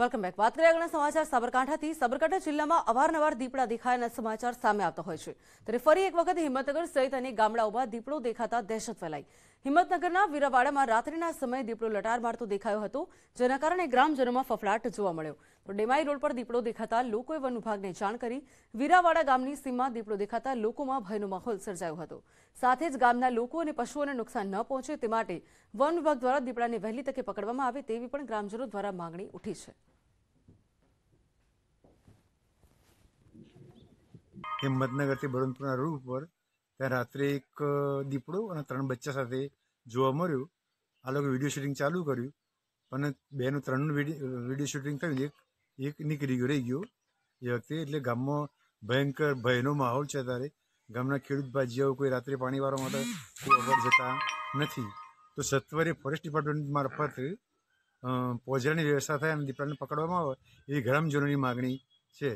welcome back વાત કરીએ આગળના સમાચાર સાબરકાંઠાથી સાબરકાંઠા જિલ્લામાં અવારનવાર દીપડા દેખાયાના સમાચાર સામે આવતા હોય છે ત્યારે ફરી એક વખત હિંમતનગર સહિત અનેક ગામડાઓમાં દીપડો દેખાતા દહેશત ફેલાઈ હિંમતનગરના વીરાવાડામાં રાત્રિના સમયે દીપડો લટાર મારતો દેખાયો હતો જેના કારણે ગ્રામજનોમાં ફફડાટ જોવા મળ્યો તો ડેમાઈ રોડ પર દીપડો દેખાતા લોકોએ વન વિભાગને જાણ કરી વીરાવાડા ગામની સીમમાં દીપડો દેખાતા લોકોમાં ભયનો માહોલ સર્જાયો હતો સાથે જ ગામના લોકો અને પશુઓને નુકસાન ન પહોંચે તે માટે વન વિભાગ દ્વારા દીપડાને વહેલી તકે પકડવામાં આવે તેવી પણ ગ્રામજનો દ્વારા માંગણી ઉઠી છે હિંમતનગરથી બરુદપુરના રૂટ ઉપર ત્યાં રાત્રે એક દીપડો અને ત્રણ બચ્ચા સાથે જોવા મળ્યું આ લોકો વિડીયો શૂટિંગ ચાલુ કર્યું અને બેનું ત્રણનું વિડીયો શૂટિંગ થયું એક એક નીકળી ગયો રહી ગયો એ વખતે એટલે ગામમાં ભયંકર ભયનો માહોલ છે ત્યારે ગામના ખેડૂત ભાજીઓ કોઈ રાત્રે પાણી વાળવા માટે કોઈ અગર જતા નથી તો સત્વરે ફોરેસ્ટ ડિપાર્ટમેન્ટ મારફત પોજરાની વ્યવસ્થા થાય અને દીપડાને પકડવામાં આવે એવી ગ્રામજનોની માગણી છે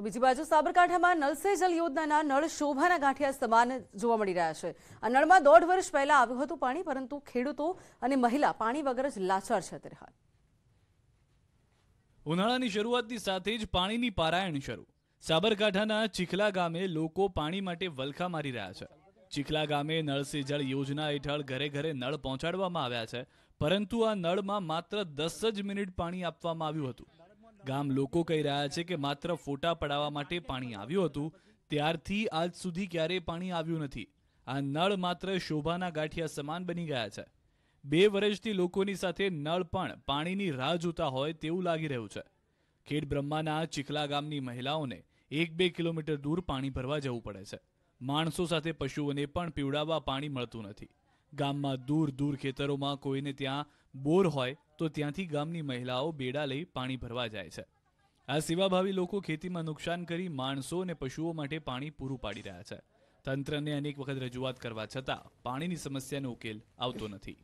તો બીજી બાજુ સાબરકાંઠામાં નલ સે જલ યોજનાના નળ શોભાના ગાંઠિયા સમાન જોવા મળી રહ્યા છે આ નળમાં દોઢ વર્ષ પહેલા આવ્યું હતું પાણી પરંતુ ખેડૂતો અને મહિલા પાણી વગર જ લાચાર છે અત્યારે હાલ ઉનાળાની શરૂઆતની સાથે જ પાણીની પારાયણ શરૂ સાબરકાંઠાના ચીખલા ગામે લોકો પાણી માટે વલખા મારી રહ્યા છે ચીખલા ગામે નળ સે યોજના હેઠળ ઘરે ઘરે નળ પહોંચાડવામાં આવ્યા છે પરંતુ આ નળમાં માત્ર દસ જ મિનિટ પાણી આપવામાં આવ્યું હતું ગામ લોકો કહી રહ્યા છે કે માત્ર ફોટા પડાવવા માટે પાણી આવ્યું હતું ત્યારથી આજ સુધી ક્યારેય પાણી આવ્યું નથી આ નળ માત્ર શોભાના ગાંઠિયા સમાન બની ગયા છે બે વર્ષથી લોકોની સાથે નળ પણ પાણીની રાહ જોતા હોય તેવું લાગી રહ્યું છે ખેડ બ્રહ્માના ચીખલા ગામની મહિલાઓને એક બે કિલોમીટર દૂર પાણી ભરવા જવું પડે છે માણસો સાથે પશુઓને પણ પીવડાવવા પાણી મળતું નથી ગામમાં દૂર દૂર ખેતરોમાં કોઈને ત્યાં બોર હોય તો ત્યાંથી ગામની મહિલાઓ બેડા લઈ પાણી ભરવા જાય છે આ સેવાભાવી લોકો ખેતીમાં નુકસાન કરી માણસો અને પશુઓ માટે પાણી પૂરું પાડી રહ્યા છે તંત્રને અનેક વખત રજૂઆત કરવા છતાં પાણીની સમસ્યાનો ઉકેલ આવતો નથી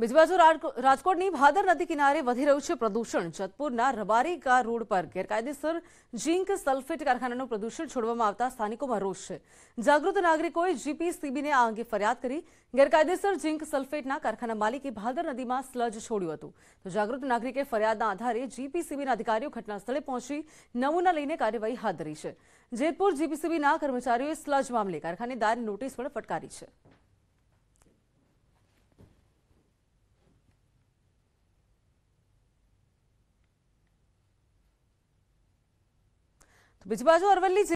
બીજી બાજુ રાજકોટની ભાદર નદી કિનારે વધી રહ્યું છે પ્રદૂષણ જતપુરના રબારી કા રોડ પર ગેરકાયદેસર ઝીંક સલ્ફેટ કારખાનાનું પ્રદૂષણ છોડવામાં આવતા સ્થાનિકોમાં રોષ છે જાગૃત નાગરિકોએ જીપીસીબીને આ અંગે ફરિયાદ કરી ગેરકાયદેસર ઝીંક સલ્ફેટના કારખાના માલિકે ભાદર નદીમાં સ્લજ છોડ્યું હતું તો જાગૃત નાગરિકે ફરિયાદના આધારે જીપીસીબીના અધિકારીઓ ઘટનાસ્થળે પહોંચી નમૂના લઈને કાર્યવાહી હાથ ધરી છે જેતપુર જીપીસીબીના કર્મચારીઓએ સ્લજ મામલે કારખાનેદારને નોટિસ પણ ફટકારી છે તો બીજી બાજુ અરવલ્લી